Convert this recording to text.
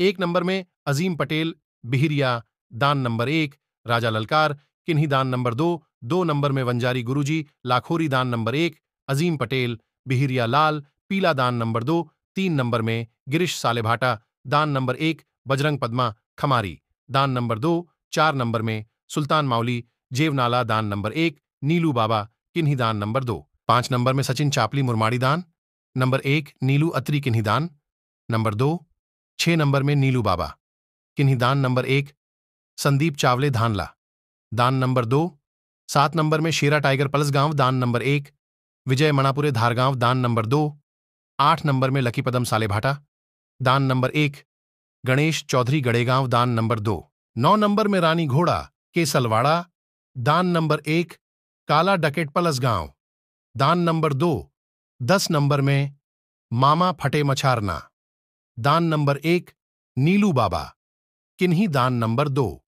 एक नंबर में अजीम पटेल बिहिरिया दान नंबर एक राजा ललकार किन्ही दान नंबर दो दो नंबर में वंजारी गुरुजी लाखोरी दान नंबर एक अजीम पटेल बिहिरिया लाल पीला दान नंबर दो तीन नंबर में गिरीश सालेभाटा दान नंबर एक बजरंग पद्मा खमारी दान नंबर दो चार नंबर में सुल्तान माउली जेवनाला दान नंबर एक नीलू बाबा किन्ही दान नंबर दो पांच नंबर में सचिन चापली मुरमाड़ी दान नंबर एक नीलू अत्री किन्ही दान नंबर दो छह नंबर में नीलू बाबा किन्हीं दान नंबर एक संदीप चावले धानला दान नंबर दो सात नंबर में शेरा टाइगर पलस गांव दान नंबर एक विजय मणापुरे धारगांव दान नंबर दो आठ नंबर में लकीपदम सालेभाटा दान नंबर एक गणेश चौधरी गड़ेगांव दान नंबर दो नौ नंबर में रानी घोड़ा केसलवाड़ा दान नंबर एक काला डकेट पलस गांव दान नंबर दो दस नंबर में मामा फटे मछारना दान नंबर एक नीलू बाबा किन्हीं दान नंबर दो